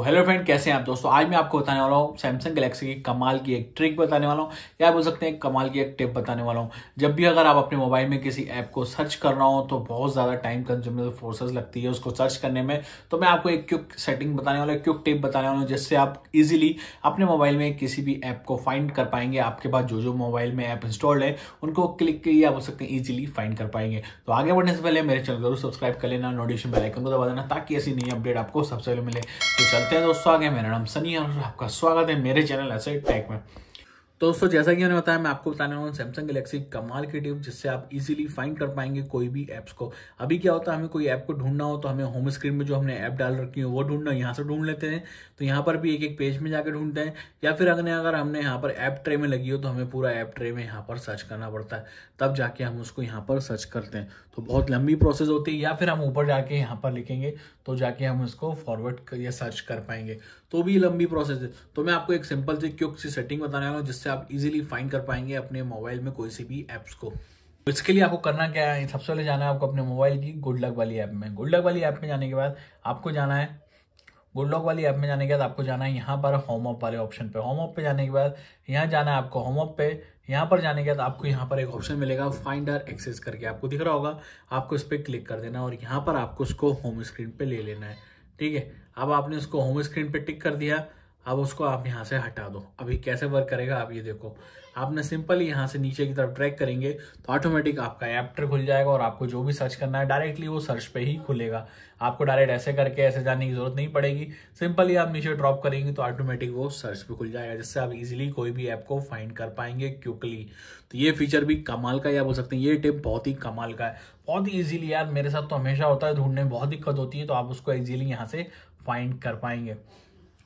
तो hello friend कैसे हैं आप दोस्तों आज मैं आपको बताने वाला हूँ सैमसंग गैलेक्सी की कमाल की एक ट्रिक बताने वाला हूँ या बोल सकते हैं कमाल की एक टिप बताने वाला हूँ जब भी अगर आप अपने मोबाइल में किसी ऐप को सर्च कर रहा हो तो बहुत ज़्यादा टाइम कंज्यूमर फोर्सेस लगती है उसको सर्च करने में तो मैं आपको एक क्यूक सेटिंग बताने वाला क्यूक टिप बताने वाला हूँ जिससे आप इजिली अपने मोबाइल में किसी भी ऐप को फाइंड कर पाएंगे आपके पास जो जो मोबाइल में ऐप इंस्टॉल्ड है उनको क्लिक किए आप बोल सकते हैं ईजिली फाइंड कर पाएंगे तो आगे बढ़ने से पहले मेरे चैनल जरूर सब्सक्राइब कर लेना नोटिफिकेशन बेलाइकन को दबा देना ताकि ऐसी नई अपडेट आपको सबसे पहले मिले तो चलते नमस्ते दोस्तों आगे मेरा नाम सनी और आपका स्वागत है मेरे चैनल ऐसे टेक में तो दोस्तों जैसा कि मैंने बताया मैं आपको बताने वाला हूँ सैमसंग गलेक्सी कमाल की टिप जिससे आप इजीली फाइंड कर पाएंगे कोई भी एप्स को अभी क्या होता है हमें कोई ऐप को ढूंढना हो तो हमें होम स्क्रीन में जो हमने ऐप डाल रखी है वो ढूंढना यहाँ से ढूंढ लेते हैं तो यहाँ पर भी एक एक पेज में जाकर ढूंढते हैं या फिर अगर अगर हमने यहाँ पर ऐप ट्रे में लगी हो तो हमें पूरा ऐप ट्रे में यहाँ पर सर्च करना पड़ता है तब जाके हम उसको यहाँ पर सर्च करते हैं तो बहुत लंबी प्रोसेस होती है या फिर हम ऊपर जाके यहाँ पर लिखेंगे तो जाके हम उसको फॉरवर्ड या सर्च कर पाएंगे तो भी लंबी प्रोसेस है तो मैं आपको एक सिंपल सी क्यूक सी सेटिंग बताने वाला हूँ जिससे आप इजीली फाइंड कर पाएंगे अपने मोबाइल में कोई सी भी एप्स को तो इसके लिए आपको करना क्या है सबसे पहले जाना है आपको अपने मोबाइल की गुड लक वाली ऐप में गुड लक वाली ऐप में जाने के बाद आपको जाना है गुड लॉक वाली ऐप में जाने के बाद आपको जाना है यहाँ पर होम ऑप वाले ऑप्शन पे होम ऑप पे जाने के बाद यहाँ जाना है आपको होम ऑप पे यहाँ पर जाने के बाद आपको यहाँ पर एक ऑप्शन मिलेगा फाइंड आर एक्सेस करके आपको दिख रहा होगा आपको इस पर क्लिक कर देना और यहाँ पर आपको उसको होम स्क्रीन पर ले लेना है ठीक है अब आपने उसको होम स्क्रीन पर टिक कर दिया अब उसको आप यहाँ से हटा दो अभी कैसे वर्क करेगा आप ये देखो आपने सिंपली यहाँ से नीचे की तरफ ट्रैक करेंगे तो ऑटोमेटिक आपका एप्टर खुल जाएगा और आपको जो भी सर्च करना है डायरेक्टली वो सर्च पे ही खुलेगा आपको डायरेक्ट ऐसे करके ऐसे जाने की जरूरत नहीं पड़ेगी सिंपली आप नीचे ड्रॉप करेंगे तो ऑटोमेटिक वो सर्च पे खुल जाएगा जिससे आप इजिली कोई भी ऐप को फाइंड कर पाएंगे क्विकली तो ये फीचर भी कमाल का या बोल सकते हैं ये टिप बहुत ही कमाल का है बहुत ही ईजिली यार मेरे साथ तो हमेशा होता है ढूंढने में बहुत दिक्कत होती है तो आप उसको ईजिली यहाँ से फाइंड कर पाएंगे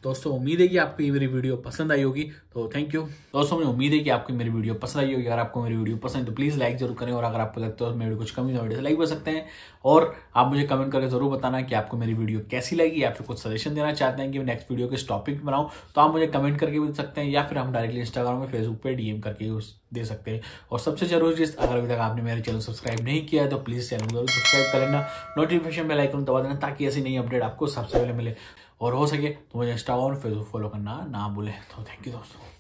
दोस्तों उम्मीद है कि आपको ये मेरी वीडियो पसंद आई होगी तो थैंक यू दोस्तों मुझे उम्मीद है कि आपको मेरी वीडियो पसंद आई होगी अगर आपको मेरी वीडियो पसंद है तो प्लीज़ लाइक जरूर करें और अगर आपको लगता है तो मेरी कुछ कमी वीडियो तो लाइक कर सकते हैं और आप मुझे कमेंट करके जरूर बताना कि आपको मेरी वीडियो कैसी लगी या फिर कुछ सजेशन देना चाहते हैं कि मैं नेक्स्ट वीडियो किस टॉपिक पर बनाऊँ तो आप मुझे कमेंट करके भी सकते हैं या फिर हम डायरेक्टली इंस्टाग्राम में फेसबुक पर डीएम करके उस दे सकते हैं और सबसे जरूरी चीज़ अगर अभी तक आपने मेरे चैनल सब्सक्राइब नहीं किया है तो प्लीज़ चैनल को सब्सक्राइब कर लेना नोटिफिकेशन बेल आइकन दबा देना ताकि ऐसी नई अपडेट आपको सबसे पहले मिले और हो सके तो मुझे इंस्टाग्राम और फेसबुक फॉलो करना ना भूलें तो थैंक यू दोस्तों